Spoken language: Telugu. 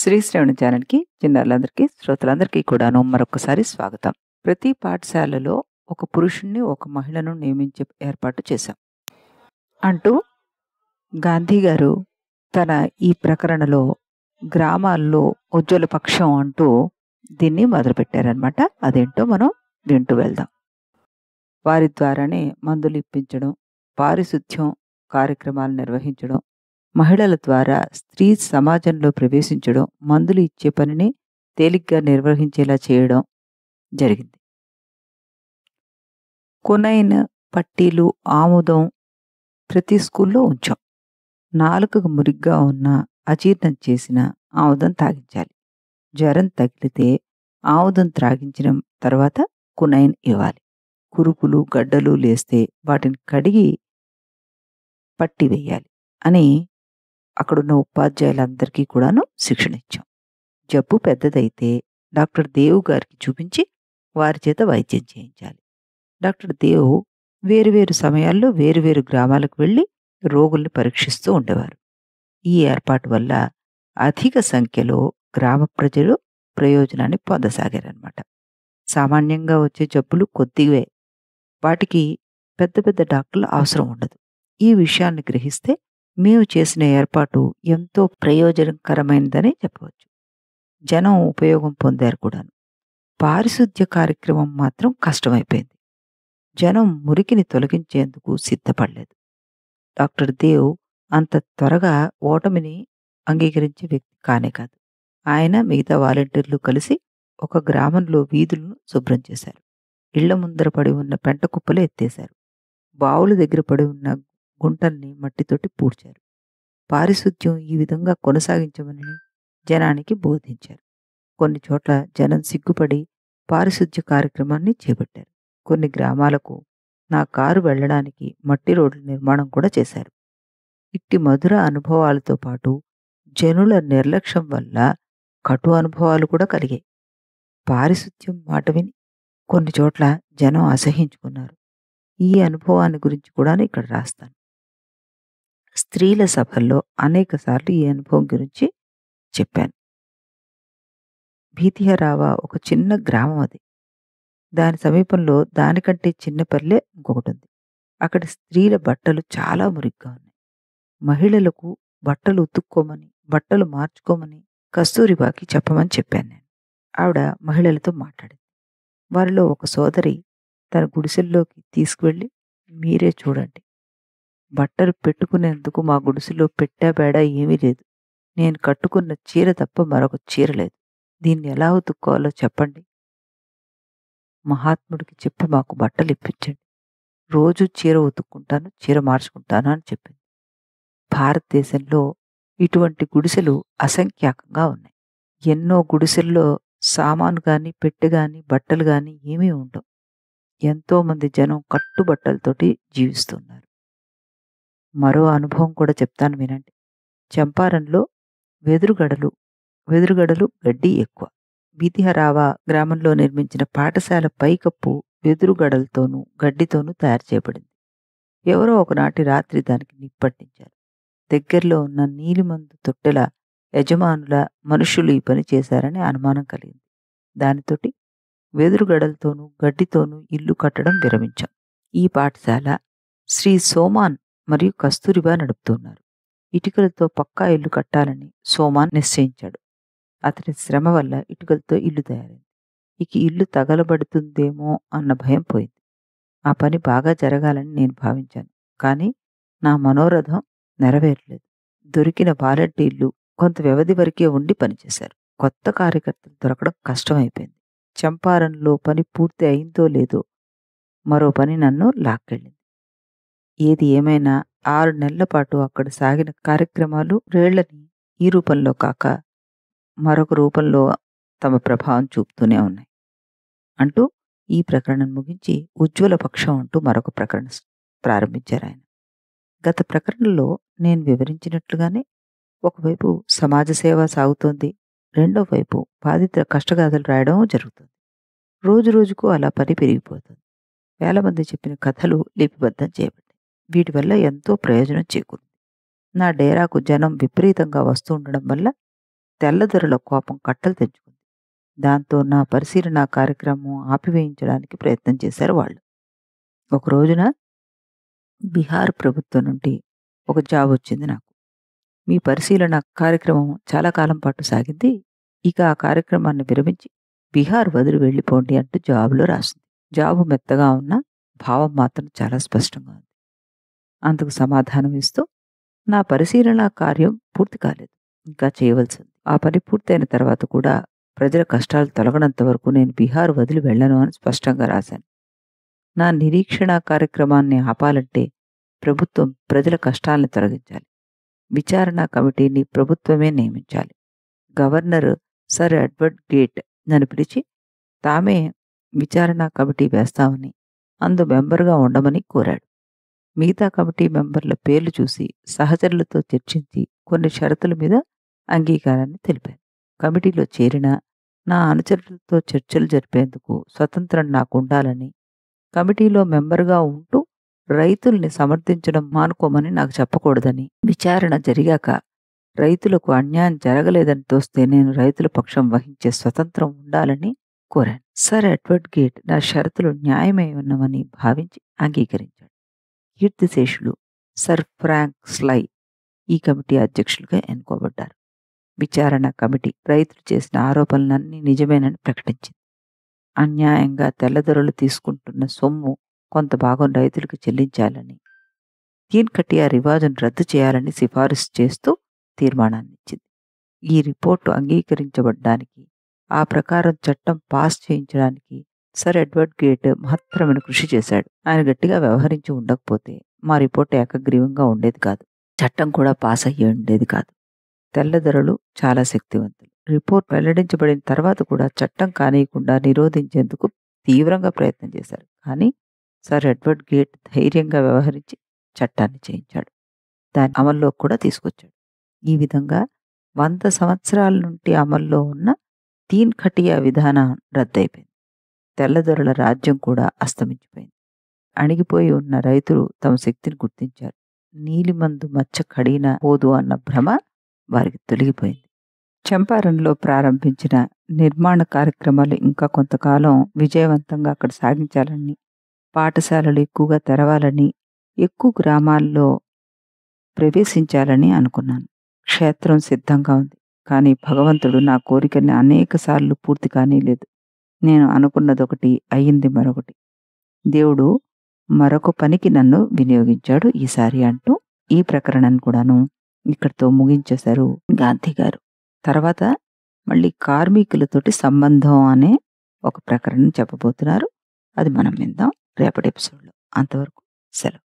శ్రీశ్రేణి ఛానల్కి చిన్నారులందరికీ శ్రోతలందరికీ కూడాను మరొకసారి స్వాగతం ప్రతి పాఠశాలలో ఒక పురుషుణ్ణి ఒక మహిళను నియమించే ఏర్పాటు చేశాం అంటూ గాంధీ గారు తన ఈ ప్రకరణలో గ్రామాల్లో ఉజ్వల పక్షం అంటూ దీన్ని మొదలుపెట్టారనమాట అదేంటో మనం వింటూ వెళ్దాం వారి ద్వారానే మందులు ఇప్పించడం పారిశుద్ధ్యం కార్యక్రమాలు నిర్వహించడం మహిళల ద్వారా స్త్రీ సమాజంలో ప్రవేశించడం మందులు ఇచ్చే పనిని తేలిగ్గా నిర్వహించేలా చేయడం జరిగింది కొనైన పట్టీలు ఆముదం ప్రతి స్కూల్లో ఉంచాం నాలుకకు మురిగ్గా ఉన్న అజీర్ణం చేసిన ఆముదం తాగించాలి జ్వరం తగిలితే ఆముదం త్రాగించిన తర్వాత కునైన్ ఇవ్వాలి కురుపులు గడ్డలు లేస్తే వాటిని కడిగి పట్టి వేయాలి అని అక్కడున్న ఉపాధ్యాయులందరికీ కూడాను శిక్షణ ఇచ్చాం జబ్బు పెద్దదైతే డాక్టర్ దేవు గారికి చూపించి వారి చేత వైద్యం చేయించాలి డాక్టర్ వేరు వేరువేరు సమయాల్లో వేరువేరు గ్రామాలకు వెళ్ళి రోగుల్ని పరీక్షిస్తూ ఉండేవారు ఈ ఏర్పాటు వల్ల అధిక సంఖ్యలో గ్రామ ప్రజలు ప్రయోజనాన్ని పొందసాగారనమాట సామాన్యంగా వచ్చే జబ్బులు కొద్దివే వాటికి పెద్ద పెద్ద డాక్టర్లు అవసరం ఉండదు ఈ విషయాన్ని గ్రహిస్తే మేము చేసిన ఏర్పాటు ఎంతో ప్రయోజనకరమైనదని చెప్పవచ్చు జనం ఉపయోగం పొందారు కూడాను పారిశుద్ధ్య కార్యక్రమం మాత్రం కష్టమైపోయింది జనం మురికిని తొలగించేందుకు సిద్ధపడలేదు డాక్టర్ దేవ్ అంత త్వరగా ఓటమిని అంగీకరించే వ్యక్తి కానే కాదు ఆయన మిగతా వాలంటీర్లు కలిసి ఒక గ్రామంలో వీధులను శుభ్రం చేశారు ఇళ్ల ముందర పడి ఉన్న పెంట కుప్పలు ఎత్తేశారు బావుల దగ్గర పడి ఉన్న గుంటల్ని మట్టితోటి పూడ్చారు పారిశుద్ధ్యం ఈ విధంగా కొనసాగించమని జనానికి బోధించారు కొన్ని చోట్ల జనం సిగ్గుపడి పారిశుద్ధ్య కార్యక్రమాన్ని చేపట్టారు కొన్ని గ్రామాలకు నా కారు వెళ్ళడానికి మట్టి రోడ్ల నిర్మాణం కూడా చేశారు ఇట్టి మధుర అనుభవాలతో పాటు జనుల నిర్లక్ష్యం వల్ల కటు అనుభవాలు కూడా కలిగాయి పారిశుద్ధ్యం మాట విని కొన్ని చోట్ల జనం అసహించుకున్నారు ఈ అనుభవాన్ని గురించి కూడా ఇక్కడ రాస్తాను స్త్రీల సభల్లో అనేక సార్లు ఈ అనుభవం గురించి చెప్పాను భీతిహరావా ఒక చిన్న గ్రామం అది దాని సమీపంలో దానికంటే చిన్నపల్లె ఇంకొకటి ఉంది అక్కడ స్త్రీల బట్టలు చాలా మురిగ్గా ఉన్నాయి మహిళలకు బట్టలు ఉతుక్కోమని బట్టలు మార్చుకోమని కస్తూరిబాకి చెప్పమని చెప్పాను నేను ఆవిడ మహిళలతో మాట్లాడింది వారిలో ఒక సోదరి తన గుడిసెల్లోకి తీసుకువెళ్ళి మీరే చూడండి బట్టలు పెట్టుకునేందుకు మా గుడిసెలో పెట్టాబేడా ఏమీ లేదు నేను కట్టుకున్న చీర తప్ప మరొక చీర లేదు దీన్ని ఎలా ఉతుక్కోవాలో చెప్పండి మహాత్ముడికి చెప్పి మాకు బట్టలు ఇప్పించండి రోజు చీర ఉతుక్కుంటాను చీర మార్చుకుంటాను అని చెప్పింది భారతదేశంలో ఇటువంటి గుడిసెలు అసంఖ్యాకంగా ఉన్నాయి ఎన్నో గుడిసెల్లో సామాను కానీ పెట్టు కానీ బట్టలు కానీ ఏమీ ఉండవు ఎంతోమంది జనం కట్టుబట్టలతోటి జీవిస్తున్నారు మరో అనుభవం కూడా చెప్తాను వినండి చంపారంలో వెదురుగడలు వెదురుగడలు గడ్డి ఎక్కువ బీతిహరావా గ్రామంలో నిర్మించిన పాఠశాల పైకప్పు వెదురుగడలతోనూ గడ్డితోనూ తయారు చేయబడింది ఎవరో ఒకనాటి రాత్రి దానికి నిప్పట్టించారు దగ్గరలో ఉన్న నీలిమందు తొట్టెల యజమానుల మనుషులు ఈ పని చేశారని అనుమానం కలిగింది దానితోటి వెదురుగడలతోనూ గడ్డితోనూ ఇల్లు కట్టడం విరమించాం ఈ పాఠశాల శ్రీ సోమాన్ మరియు కస్తూరిబా నడుపుతున్నారు ఇటుకలతో పక్కా ఇల్లు కట్టాలని సోమాన్ నిశ్చయించాడు అతని శ్రమ వల్ల ఇటుకలతో ఇల్లు తయారైంది ఇక ఇల్లు తగలబడుతుందేమో అన్న భయం పోయింది ఆ పని బాగా జరగాలని నేను భావించాను కానీ నా మనోరథం నెరవేరలేదు దొరికిన ఇల్లు కొంత వ్యవధి వరకే ఉండి పనిచేశారు కొత్త కార్యకర్తలు దొరకడం కష్టమైపోయింది చంపారంలో పని పూర్తి అయిందో లేదో మరో పని నన్ను లాక్కెళ్ళింది ఏది ఏమైనా ఆరు నెలల పాటు అక్కడ సాగిన కార్యక్రమాలు రేళ్లని ఈ రూపంలో కాక మరొక రూపంలో తమ ప్రభావం చూపుతూనే ఉన్నాయి అంటూ ఈ ప్రకరణం ముగించి ఉజ్వల పక్షం అంటూ మరొక ప్రకరణ ప్రారంభించారు ఆయన గత ప్రకరణలో నేను వివరించినట్లుగానే ఒకవైపు సమాజ సేవ సాగుతోంది రెండో వైపు బాధితుల కష్టగాథలు రాయడం జరుగుతుంది రోజు రోజుకు అలా పని పెరిగిపోతుంది వేల మంది చెప్పిన కథలు లిపిబద్ధం చేయబడి వీటి వల్ల ఎంతో ప్రయోజనం చేకూరింది నా డేరాకు జనం విపరీతంగా వస్తుండడం వల్ల తెల్లదొరల కోపం కట్టలు తెచ్చుకుంది దాంతో నా పరిశీలన కార్యక్రమం ఆపివేయించడానికి ప్రయత్నం చేశారు వాళ్ళు ఒక రోజున బీహార్ ప్రభుత్వం నుండి ఒక జాబ్ వచ్చింది నాకు మీ పరిశీలన కార్యక్రమం చాలా కాలం పాటు సాగింది ఇక ఆ కార్యక్రమాన్ని విరమించి బీహార్ వదిలి వెళ్ళిపోండి అంటూ జాబులో రాసింది జాబు మెత్తగా ఉన్న భావం మాత్రం చాలా స్పష్టంగా ఉంది అందుకు సమాధానం ఇస్తూ నా పరిశీలన కార్యం పూర్తి కాలేదు ఇంకా చేయవలసింది ఆ పని పూర్తయిన తర్వాత కూడా ప్రజల కష్టాలు తొలగనంత వరకు నేను బీహార్ వదిలి వెళ్ళను అని స్పష్టంగా రాశాను నా నిరీక్షణ కార్యక్రమాన్ని ఆపాలంటే ప్రభుత్వం ప్రజల కష్టాలను తొలగించాలి విచారణ కమిటీని ప్రభుత్వమే నియమించాలి గవర్నర్ సర్ ఎడ్వర్డ్ గేట్ నన్ను పిలిచి తామే విచారణ కమిటీ వేస్తామని అందు మెంబర్గా ఉండమని కోరాడు మిగతా కమిటీ మెంబర్ల పేర్లు చూసి సహచరులతో చర్చించి కొన్ని షరతుల మీద అంగీకారాన్ని తెలిపాను కమిటీలో చేరిన నా అనుచరులతో చర్చలు జరిపేందుకు స్వతంత్రం నాకు ఉండాలని కమిటీలో మెంబర్గా ఉంటూ రైతుల్ని సమర్థించడం మానుకోమని నాకు చెప్పకూడదని విచారణ జరిగాక రైతులకు అన్యాయం జరగలేదని తోస్తే నేను రైతుల పక్షం వహించే స్వతంత్రం ఉండాలని కోరాను సర్ ఎడ్వర్డ్ గేట్ నా షరతులు న్యాయమై ఉన్నవని భావించి అంగీకరించాను కీర్తిశేషులు సర్ ఫ్రాంక్ స్లై ఈ కమిటీ అధ్యక్షులుగా ఎన్నుకోబడ్డారు విచారణ కమిటీ రైతులు చేసిన ఆరోపణలన్నీ నిజమేనని ప్రకటించింది అన్యాయంగా తెల్లదొరలు తీసుకుంటున్న సొమ్ము కొంత భాగం రైతులకు చెల్లించాలని దీన్ కటియా రివాజును రద్దు చేయాలని సిఫారసు చేస్తూ తీర్మానాన్ని ఇచ్చింది ఈ రిపోర్టు అంగీకరించబడ్డానికి ఆ ప్రకారం చట్టం పాస్ చేయించడానికి సర్ ఎడ్వర్డ్ గేట్ మహత్తరమైన కృషి చేశాడు ఆయన గట్టిగా వ్యవహరించి ఉండకపోతే మా రిపోర్ట్ ఏకగ్రీవంగా ఉండేది కాదు చట్టం కూడా పాస్ అయ్యి ఉండేది కాదు తెల్లదొరలు చాలా శక్తివంతులు రిపోర్ట్ వెల్లడించబడిన తర్వాత కూడా చట్టం కానియకుండా నిరోధించేందుకు తీవ్రంగా ప్రయత్నం చేశారు కానీ సర్ ఎడ్వర్డ్ గేట్ ధైర్యంగా వ్యవహరించి చట్టాన్ని చేయించాడు దాన్ని అమల్లో కూడా తీసుకొచ్చాడు ఈ విధంగా వంద సంవత్సరాల నుండి అమల్లో ఉన్న తీన్ ఖటియా విధానం రద్దయిపోయింది తెల్లదొరల రాజ్యం కూడా అస్తమించిపోయింది అణిగిపోయి ఉన్న రైతులు తమ శక్తిని గుర్తించారు నీలిమందు మచ్చ కడిగిన పోదు అన్న భ్రమ వారికి తొలగిపోయింది చంపారంలో ప్రారంభించిన నిర్మాణ కార్యక్రమాలు ఇంకా కొంతకాలం విజయవంతంగా అక్కడ సాగించాలని పాఠశాలలు ఎక్కువగా తెరవాలని ఎక్కువ గ్రామాల్లో ప్రవేశించాలని అనుకున్నాను క్షేత్రం సిద్ధంగా ఉంది కానీ భగవంతుడు నా కోరికని అనేకసార్లు పూర్తి కానీ లేదు నేను అనుకున్నది ఒకటి అయ్యింది మరొకటి దేవుడు మరొక పనికి నన్ను వినియోగించాడు ఈసారి అంటూ ఈ ప్రకరణను కూడాను ఇక్కడితో ముగించేశారు గాంధీ గారు తర్వాత మళ్ళీ కార్మికులతోటి సంబంధం అనే ఒక ప్రకరణ చెప్పబోతున్నారు అది మనం విందాం రేపటి ఎపిసోడ్లో అంతవరకు సెలవు